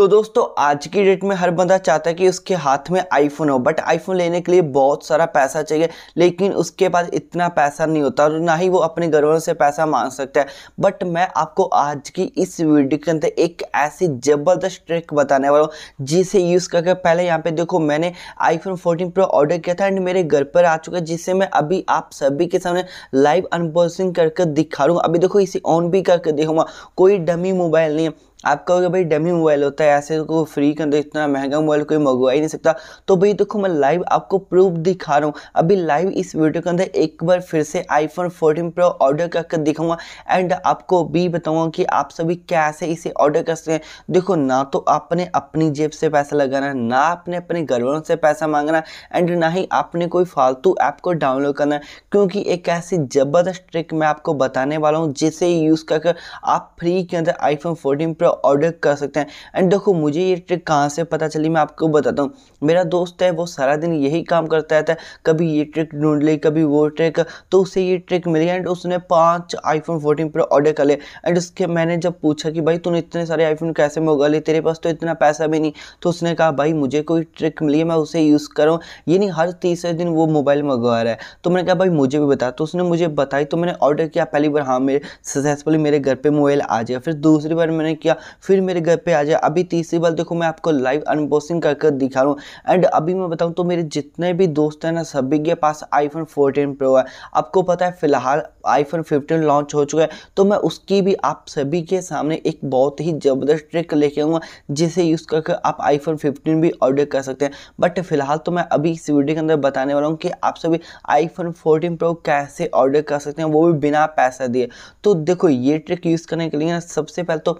तो दोस्तों आज की डेट में हर बंदा चाहता है कि उसके हाथ में आईफोन हो बट आईफोन लेने के लिए बहुत सारा पैसा चाहिए लेकिन उसके पास इतना पैसा नहीं होता और ना ही वो अपने घर वालों से पैसा मांग सकता है बट मैं आपको आज की इस वीडियो के अंदर एक ऐसी ज़बरदस्त ट्रिक बताने वाला हूँ जिसे यूज़ करके पहले यहाँ पे देखो मैंने आईफोन फोर्टीन प्रो ऑर्डर किया था एंड मेरे घर पर आ चुका है जिससे मैं अभी आप सभी के सामने लाइव अनबॉक्सिंग करके दिखा रूँ अभी देखो इसे ऑन भी करके देखूँगा कोई डमी मोबाइल नहीं है आप कहोगे भाई डमी मोबाइल होता है ऐसे को तो फ्री के अंदर इतना महंगा मोबाइल कोई मंगवा ही नहीं सकता तो भाई देखो मैं लाइव आपको प्रूफ दिखा रहा हूँ अभी लाइव इस वीडियो के अंदर एक बार फिर से आईफोन 14 प्रो ऑर्डर करके दिखाऊंगा एंड आपको भी बताऊंगा कि आप सभी कैसे इसे ऑर्डर कर सकते हैं देखो ना तो आपने अपनी जेब से पैसा लगाना ना आपने अपने घर वालों से पैसा मांगना एंड ना ही आपने कोई फालतू ऐप को डाउनलोड करना क्योंकि एक ऐसी ज़बरदस्त ट्रिक मैं आपको बताने वाला हूँ जिसे यूज़ करके आप फ्री के अंदर आईफोन फोर्टीन प्रो ऑर्डर कर सकते हैं एंड देखो मुझे ये ट्रिक कहाँ से पता चली मैं आपको बताता हूँ मेरा दोस्त है वो सारा दिन यही काम करता रहता है कभी ये ट्रिक ढूंढ ली कभी वो ट्रिक तो उसे ये ट्रिक मिली एंड उसने पाँच आईफोन फोर्टीन प्रो ऑर्डर कर लिया एंड उसके मैंने जब पूछा कि भाई तूने इतने सारे आईफोन कैसे मंगा लिए तेरे पास तो इतना पैसा भी नहीं तो उसने कहा भाई मुझे कोई ट्रिक मिली है मैं उसे यूज़ करूँ ये नहीं हर तीसरे दिन वो मोबाइल मंगवा रहा है तो मैंने कहा भाई मुझे भी बता तो उसने मुझे बताई तो मैंने ऑर्डर किया पहली बार हाँ मेरे सक्सेसफुली मेरे घर पर मोबाइल आ जाएगा फिर दूसरी बार मैंने किया फिर मेरे घर पे आ जाए अभी तीसरी बार देखो मैं आपको लाइव अनबॉक्सिंग कर कर दिखा रहा हूँ एंड अभी मैं बताऊँ तो मेरे जितने भी दोस्त हैं ना सभी के पास आईफोन फोर्टीन प्रो है आपको पता है फिलहाल आईफोन फिफ्टीन लॉन्च हो चुका है तो मैं उसकी भी आप सभी के सामने एक बहुत ही ज़बरदस्त ट्रिक लेके आऊँगा जिसे यूज़ करके आप आईफोन फिफ्टीन भी ऑर्डर कर सकते हैं बट फिलहाल तो मैं अभी इस वीडियो के अंदर बताने वाला हूँ कि आप सभी आईफोन फोर्टीन प्रो कैसे ऑर्डर कर सकते हैं वो भी बिना पैसा दिए तो देखो ये ट्रिक यूज़ करने के लिए ना सबसे पहले तो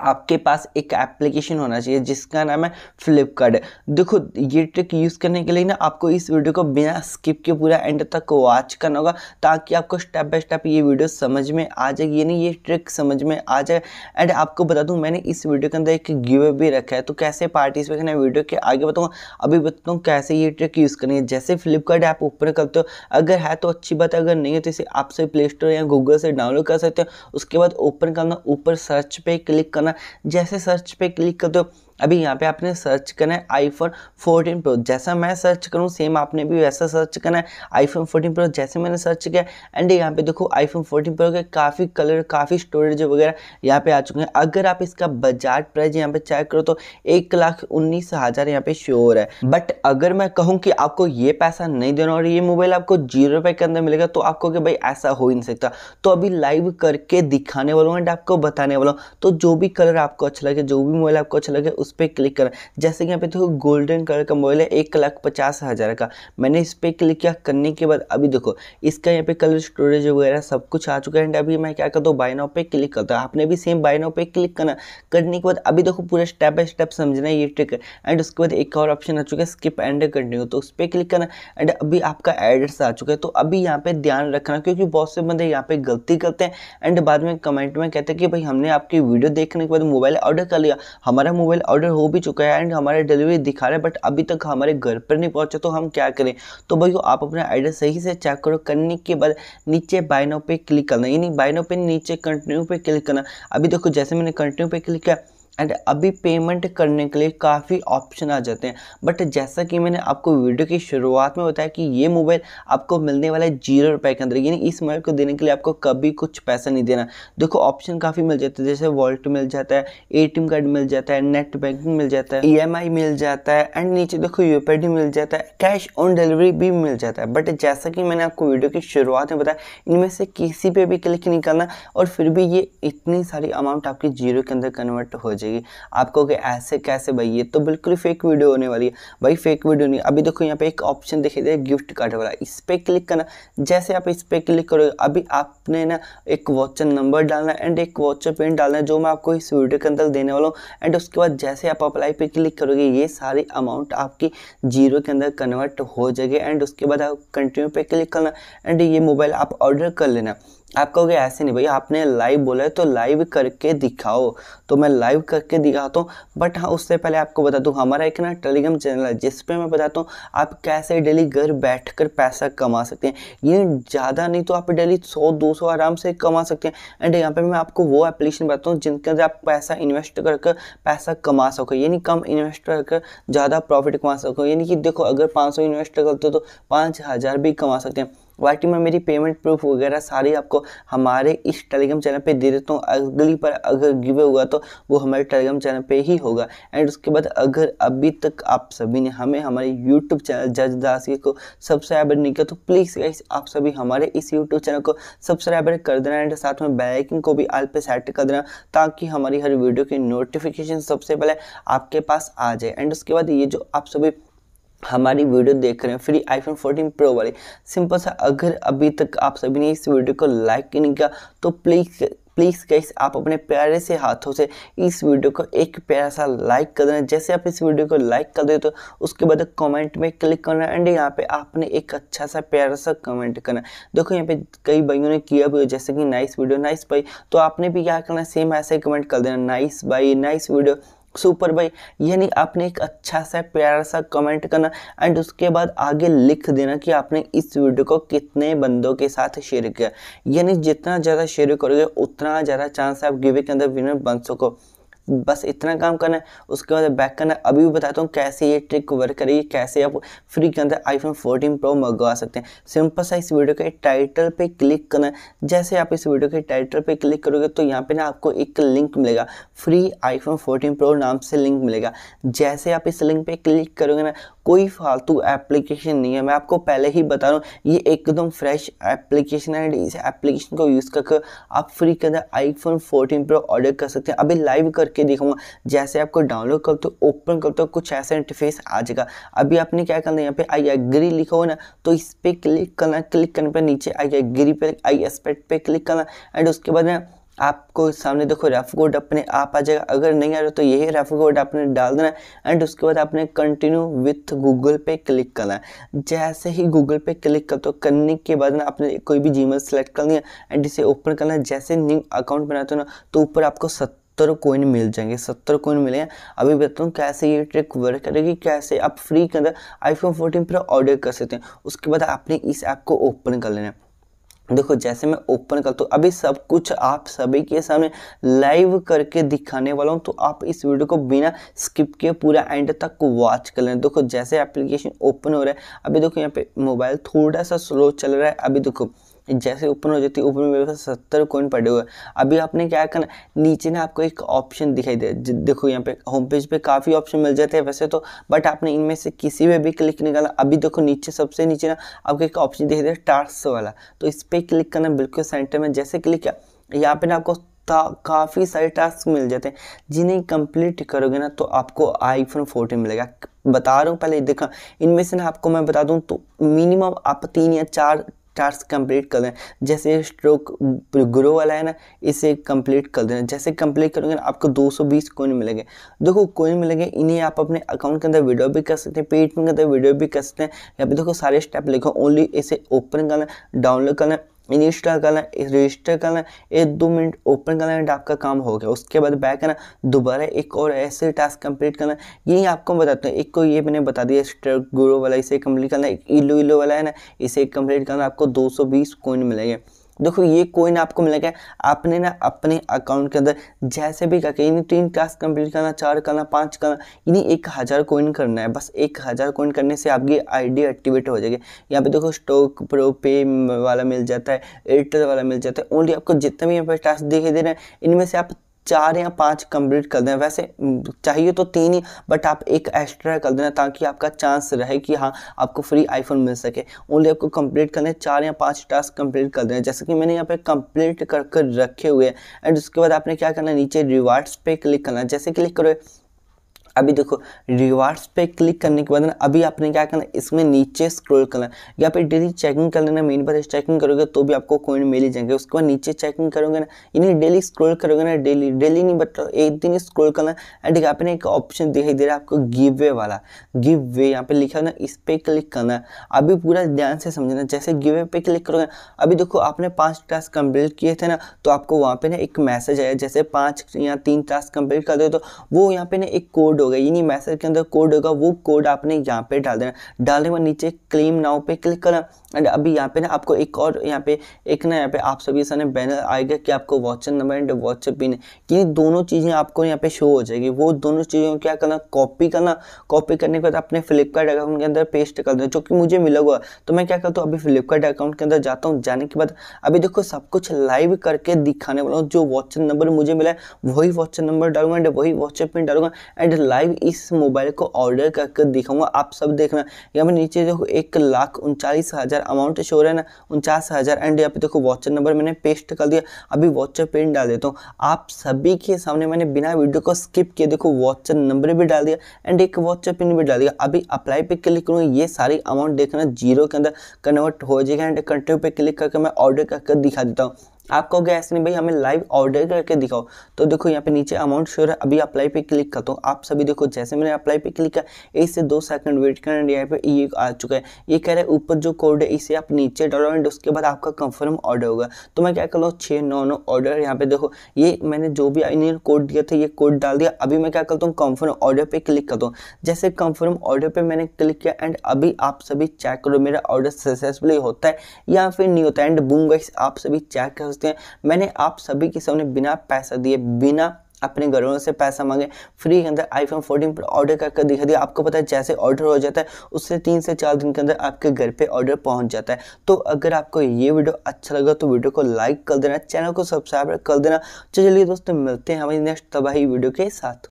आपके पास एक एप्लीकेशन होना चाहिए जिसका नाम है फ्लिपकार्ट देखो ये ट्रिक यूज़ करने के लिए ना आपको इस वीडियो को बिना स्किप के पूरा एंड तक वॉच करना होगा ताकि आपको स्टेप बाय स्टेप ये वीडियो समझ में आ जाएगी यानी ये ट्रिक समझ में आ जाए एंड आपको बता दूँ मैंने इस वीडियो के अंदर एक गिवे भी रखा है तो कैसे पार्टिसिपेट करना है वीडियो के आगे बताऊँगा अभी बताता हूँ कैसे ये ट्रिक यूज़ करनी है जैसे फ्लिपकार्ट ऐप ओपन करते हो अगर है तो अच्छी बात है अगर नहीं है तो इसे आप प्ले स्टोर या गूगल से डाउनलोड कर सकते हो उसके बाद ओपन करना ऊपर सर्च पर क्लिक करना करना जैसे सर्च पे क्लिक कर दो अभी यहाँ पे आपने सर्च करना है आईफोन 14 प्रो जैसा मैं सर्च करूँ सेम आपने भी वैसा सर्च करना है आईफोन 14 प्रो जैसे मैंने सर्च किया एंड यहाँ पे देखो आईफोन 14 प्रो के काफ़ी कलर काफ़ी स्टोरेज वगैरह यहाँ पे आ चुके हैं अगर आप इसका बजाज प्राइस यहाँ पे चेक करो तो एक लाख उन्नीस हज़ार यहाँ पे श्योर है बट अगर मैं कहूँ कि आपको ये पैसा नहीं देना और ये मोबाइल आपको जीरो रुपये के अंदर मिलेगा तो आपको कि भाई ऐसा हो ही नहीं सकता तो अभी लाइव करके दिखाने वालों एंड आपको बताने वालों तो जो भी कलर आपको अच्छा लगे जो भी मोबाइल आपको अच्छा लगे उस पर क्लिक करना जैसे कि यहाँ पे देखो गोल्डन कलर का मोबाइल है एक लाख पचास हज़ार का मैंने इस पर क्लिक किया करने के बाद अभी देखो इसका यहाँ पे कलर स्टोरेज वगैरह सब कुछ आ चुका है एंड अभी मैं क्या करता हूँ बाइनाव पे क्लिक करता हूँ आपने भी सेम बाइनाव पे क्लिक करना करने के बाद अभी देखो पूरा स्टेप बाय स्टेप समझना है ये ट्रिक एंड उसके बाद एक और ऑप्शन आ चुका है स्किप एंड कंटिन्यू तो उस पर क्लिक करना एंड अभी आपका एड्रेस आ चुका है तो अभी यहाँ पर ध्यान रखना क्योंकि बहुत से बंदे यहाँ पर गलती करते हैं एंड बाद में कमेंट में कहते हैं कि भाई हमने आपकी वीडियो देखने के बाद मोबाइल ऑर्डर कर लिया हमारा मोबाइल ऑर्डर हो भी चुका है एंड हमारे डिलीवरी दिखा रहे हैं बट अभी तक हमारे घर पर नहीं पहुंचा तो हम क्या करें तो भाई आप अपना एड्रेस सही से चेक करो करने के बाद नीचे बाइनो पे क्लिक करना यानी बाइनो पे नीचे कंटिन्यू पे क्लिक करना अभी देखो जैसे मैंने कंटिन्यू पे क्लिक किया एंड अभी पेमेंट करने के लिए काफ़ी ऑप्शन आ जाते हैं बट जैसा कि मैंने आपको वीडियो की शुरुआत में बताया कि ये मोबाइल आपको मिलने वाला है जीरो रुपए के अंदर यानी इस मोबाइल को देने के लिए आपको कभी कुछ पैसा नहीं देना देखो ऑप्शन काफ़ी मिल जाते हैं जैसे वॉल्ट मिल जाता है ए कार्ड मिल जाता है नेट बैंकिंग मिल जाता है ई e मिल जाता है एंड नीचे देखो यू मिल जाता है कैश ऑन डिलीवरी भी मिल जाता है बट जैसा कि मैंने आपको वीडियो की शुरुआत में बताया इनमें से किसी पर भी क्लिक नहीं करना और फिर भी ये इतनी सारी अमाउंट आपकी जीरो के अंदर कन्वर्ट हो जाए चाहिए आपको कि ऐसे कैसे भाई ये तो बिल्कुल फेक वीडियो होने वाली है भाई फेक वीडियो नहीं अभी देखो यहाँ पे एक ऑप्शन दिखाई दे गिफ्ट कार्ड वाला इस पर क्लिक करना जैसे आप इस पर क्लिक करोगे अभी आपने ना एक वॉचर नंबर डालना एंड एक वॉचर पिन डालना है जो मैं आपको इस वीडियो के अंदर देने वाला हूँ एंड उसके बाद जैसे आप अप्लाई पर क्लिक करोगे ये सारी अमाउंट आपकी जीरो के अंदर कन्वर्ट हो जाएगी एंड उसके बाद आप कंटिन्यू पे क्लिक करना एंड ये मोबाइल आप ऑर्डर कर लेना आप कहोगे ऐसे नहीं भैया आपने लाइव बोला है तो लाइव करके दिखाओ तो मैं लाइव करके दिखाता हूँ बट हाँ उससे पहले आपको बता दूँ हमारा एक ना टेलीग्राम चैनल है जिस पे मैं बताता हूँ आप कैसे डेली घर बैठकर पैसा कमा सकते हैं ये ज़्यादा नहीं तो आप डेली सौ दो सौ आराम से कमा सकते हैं एंड यहाँ पर मैं आपको वो एप्लीकेशन बताता हूँ जिनके अंदर आप पैसा इन्वेस्ट कर कर पैसा कमा सको यानी कम इन्वेस्ट कर कर ज़्यादा प्रॉफिट कमा सको यानी कि देखो अगर पाँच इन्वेस्ट करते हो तो पाँच भी कमा सकते हैं वाइटी में मेरी पेमेंट प्रूफ वगैरह सारी आपको हमारे इस टेलीग्राम चैनल पे दे देता हूँ अगली पर अगर गिवे होगा तो वो हमारे टेलीग्राम चैनल पे ही होगा एंड उसके बाद अगर अभी तक आप सभी ने हमें हमारे यूट्यूब चैनल जज दास को सब्सक्राइब नहीं किया तो प्लीज़ गाइस आप सभी हमारे इस यूट्यूब चैनल को सब्सक्राइब कर देना एंड साथ में बेलाइकिन को भी आल पे सेट कर देना ताकि हमारी हर वीडियो की नोटिफिकेशन सबसे पहले आपके पास आ जाए एंड उसके बाद ये जो आप सभी हमारी वीडियो देख रहे हैं फ्री आईफोन 14 प्रो वाली सिंपल सा अगर अभी तक आप सभी ने इस वीडियो को लाइक नहीं किया तो प्लीज़ प्लीज़ गाइस आप अपने प्यारे से हाथों से इस वीडियो को एक प्यारा सा लाइक कर देना जैसे आप इस वीडियो को लाइक कर देते हो उसके बाद कमेंट में क्लिक करना एंड यहाँ पे आपने एक अच्छा सा प्यारा सा कमेंट करना देखो यहाँ पे कई भाइयों ने किया भी जैसे कि नाइस वीडियो नाइस भाई तो आपने भी क्या करना सेम ऐसा ही कमेंट कर देना नाइस भाई नाइस वीडियो सुपर भाई यानी आपने एक अच्छा सा प्यारा सा कमेंट करना एंड उसके बाद आगे लिख देना कि आपने इस वीडियो को कितने बंदों के साथ शेयर किया यानी जितना ज़्यादा शेयर करोगे उतना ज़्यादा चांस है आप गिवे के अंदर विनर बन सको बस इतना काम करना है उसके बाद बैक करना है अभी भी बताता हूँ कैसे ये ट्रिक वर्क करेगी कैसे आप फ्री के अंदर आईफोन 14 प्रो मंगवा सकते हैं सिंपल सा इस वीडियो के टाइटल पे क्लिक करना है जैसे आप इस वीडियो के टाइटल पे क्लिक करोगे तो यहाँ पे ना आपको एक लिंक मिलेगा फ्री आईफोन फोर्टीन प्रो नाम से लिंक मिलेगा जैसे आप इस लिंक पर क्लिक करोगे ना कोई फालतू एप्लीकेशन नहीं है मैं आपको पहले ही बता रहा हूँ ये एकदम फ्रेश एप्लीकेशन है एंड इस एप्लीकेशन को यूज़ करके आप फ्री के अंदर आईफोन फोर्टीन प्रो ऑर्डर कर सकते हैं अभी लाइव कर करके दिखाऊंगा जैसे आपको डाउनलोड करते हो ओपन करते हो कुछ ऐसा इंटरफेस आ जाएगा अभी आपने क्या करना है यहाँ पे आई एग्री लिखा हुआ ना तो इस पर क्लिक करना क्लिक करने पर नीचे आई एग्री पे आई एक्सपेक्ट पे क्लिक करना एंड उसके बाद ना आपको सामने देखो रेफ कोड अपने आप आ जाएगा अगर नहीं आ रहा तो यही रेफ कोड आपने डाल देना एंड उसके बाद आपने कंटिन्यू विथ गूगल पे क्लिक करना जैसे ही गूगल पे क्लिक कर तो करने के बाद ना आपने कोई भी जीमेल सेलेक्ट कर लिया एंड इसे ओपन करना जैसे न्यू अकाउंट बनाते हो ना तो ऊपर आपको सत्तर सत्तर कोइन मिल जाएंगे सत्तर कोइन हैं अभी बताता हूँ कैसे ये ट्रिक वर्क करेगी कैसे आप फ्री के अंदर आईफोन फोर्टीन प्रो ऑर्डर कर सकते हैं उसके बाद आपने इस ऐप को ओपन कर लेना है देखो जैसे मैं ओपन करता हूँ अभी सब कुछ आप सभी के सामने लाइव करके दिखाने वाला हूँ तो आप इस वीडियो को बिना स्किप किए पूरा एंड तक वॉच कर लेना देखो जैसे एप्लीकेशन ओपन हो रहा है अभी देखो यहाँ पे मोबाइल थोड़ा सा स्लो चल रहा है अभी देखो जैसे ओपन हो जाती है ओपन में मेरे पास सत्तर कोइन पड़े हुए अभी आपने क्या करना नीचे ना आपको एक ऑप्शन दिखाई दे देखो यहाँ पे होम पेज पे काफ़ी ऑप्शन मिल जाते हैं वैसे तो बट आपने इनमें से किसी में भी क्लिक निकाला अभी देखो नीचे सबसे नीचे ना आपको एक ऑप्शन दिखाई दे टास्क वाला तो इस पर क्लिक करना बिल्कुल सेंटर में जैसे क्लिक किया यहाँ पे ना आपको काफ़ी सारे टास्क मिल जाते हैं जिन्हें कंप्लीट करोगे ना तो आपको आईफोन फोर्टीन मिलेगा बता रहा हूँ पहले देखा इनमें से ना आपको मैं बता दूँ तो मिनिमम आप तीन या चार टास्क कंप्लीट कर देना जैसे स्ट्रोक ग्रो वाला है ना इसे कंप्लीट कर देना जैसे कंप्लीट करोगे ना आपको 220 कोइन मिलेंगे देखो कोइन मिलेंगे इन्हें आप अपने अकाउंट के अंदर वीडियो भी कर सकते हैं पेटीएम के अंदर वीडियो भी कर सकते हैं यहाँ पे देखो सारे स्टेप लिखो ओनली इसे ओपन करना डाउनलोड करना इंस्टॉल करना रजिस्टर करना एक दो मिनट ओपन करना एंड आपका काम हो गया उसके बाद बैक करना दोबारा एक और ऐसे टास्क कंप्लीट करना यही आपको बताते हैं एक को ये मैंने बता दिया स्ट्रक गुरो वाला इसे कंप्लीट करना एक इलो इलो वाला है ना इसे कंप्लीट करना आपको 220 सौ कोइन मिलेगा देखो ये कोइन आपको मिलेगा आपने ना अपने अकाउंट के अंदर जैसे भी करके यानी तीन टास्क कंप्लीट करना चार करना पाँच करना यानी एक हज़ार कोइन करना है बस एक हज़ार कोइन करने से आपकी आईडी एक्टिवेट हो जाएगी यहाँ पे देखो स्टॉक प्रो पे वाला मिल जाता है एयरटेल वाला मिल जाता है ओनली आपको जितना भी यहाँ पर टास्क दिखाई दे रहे हैं इनमें से आप चार या पाँच कंप्लीट कर देना वैसे चाहिए तो तीन ही बट आप एक एक्स्ट्रा कर देना ताकि आपका चांस रहे कि हाँ आपको फ्री आईफोन मिल सके ओनली आपको कंप्लीट करने चार या पाँच टास्क कंप्लीट कर देना जैसे कि मैंने यहाँ पे कंप्लीट कर कर रखे हुए हैं एंड उसके बाद आपने क्या करना नीचे रिवार्ड्स पे क्लिक करना जैसे क्लिक करो अभी देखो रिवार्ड्स पे क्लिक करने के बाद ना अभी आपने क्या करना इसमें नीचे स्क्रॉल करना या फिर डेली चेकिंग कर लेना मेन पर चेकिंग करोगे तो भी आपको कोइन मिल ही जाएंगे उसके बाद नीचे चेकिंग करोगे ना यानी डेली स्क्रॉल करोगे ना डेली डेली नहीं बट एक दिन स्क्रोल करना एंड यहाँ पे एक ऑप्शन दिखाई दे रहा है आपको गिव वे वाला गिव वे यहाँ पे लिखा होना इस पर क्लिक करना अभी पूरा ध्यान से समझना जैसे गिव वे पे क्लिक करोगे अभी देखो आपने पाँच टास्क कंप्लीट किए थे ना तो आपको वहाँ पे ना एक मैसेज आया जैसे पाँच या तीन टास्क कंप्लीट कर दो तो वो यहाँ पे ना एक कोड होगा यानी मैसेज के अंदर कोड होगा वो कोड आपने यहाँ पे डाल देना डालने के बाद नीचे क्लेम नाउ पे क्लिक करना एंड अभी यहाँ पे ना आपको एक और यहाँ पे एक ना यहाँ पे आप सभी सामने बैनर आएगा कि आपको voucher number and voucher pin ये दोनों चीज़ें आपको यहाँ पे शो हो जाएगी वो दोनों चीज़ों को क्या करना कॉपी करना कॉपी करने के बाद अपने फ्लिपकार्ट अकाउंट के अंदर पेस्ट कर देना जो कि मुझे मिला हुआ तो मैं क्या करता हूँ अभी फ्लिपकार्ट अकाउंट के अंदर जाता हूँ जाने के बाद अभी देखो सब कुछ लाइव करके दिखाने वाला हूँ जो वॉचर नंबर मुझे मिला है वही वॉचर नंबर डालूंगा एंड वही वॉचर पिन डालूंगा एंड लाइव इस मोबाइल को ऑर्डर करके दिखाऊंगा आप सब देखना यहाँ पर नीचे देखो एक लाख उनचालीस हज़ार अमाउंट शो रहा है ना उनचास हज़ार एंड यहाँ पे देखो वॉचर नंबर मैंने पेस्ट कर दिया अभी वॉचर पिन डाल देता हूँ आप सभी के सामने मैंने बिना वीडियो को स्किप किए देखो वॉचर नंबर भी डाल दिया एंड एक वॉचर पिन भी डाल दिया अभी अप्लाई पे क्लिक करूँगा ये सारी अमाउंट देखना जीरो के अंदर कन्वर्ट हो जाएगा एंड कंट्री पे क्लिक करके मैं ऑर्डर करके दिखा देता हूँ आप कहोगे ऐसे नहीं भाई हमें लाइव ऑर्डर करके दिखाओ तो देखो यहाँ पे नीचे अमाउंट शोर है अभी अप्लाई पे क्लिक करता हूँ आप सभी देखो जैसे मैंने अप्लाई पे क्लिक किया एक से दो सेकंड वेट करना यहाँ पे ये आ चुका है ये कह रहा है ऊपर जो कोड है इसे आप नीचे डालो एंड उसके बाद आपका कंफर्म ऑर्डर होगा तो मैं क्या कर लूँ छः नौ नौ ऑर्डर यहाँ पे देखो ये मैंने जो भी इन्हें कोड दिया था ये कोड डाल दिया अभी मैं क्या करता हूँ कंफर्म ऑर्डर पर क्लिक करता हूँ जैसे कंफर्म ऑर्डर पर मैंने क्लिक किया एंड अभी आप सभी चेक करो मेरा ऑर्डर सक्सेसफुली होता है या फिर नहीं होता है एंड बूम आप सभी चेक कर समझते हैं मैंने आप सभी के सामने बिना पैसा दिए बिना अपने घरों से पैसा मांगे फ्री के अंदर आईफोन 14 पर ऑर्डर करके दिखा दिया आपको पता है जैसे ऑर्डर हो जाता है उससे तीन से चार दिन के अंदर आपके घर पे ऑर्डर पहुंच जाता है तो अगर आपको ये वीडियो अच्छा लगा तो वीडियो को लाइक कर देना चैनल को सब्सक्राइब कर देना तो चलिए दोस्तों मिलते हैं हमारी नेक्स्ट तबाही वीडियो के साथ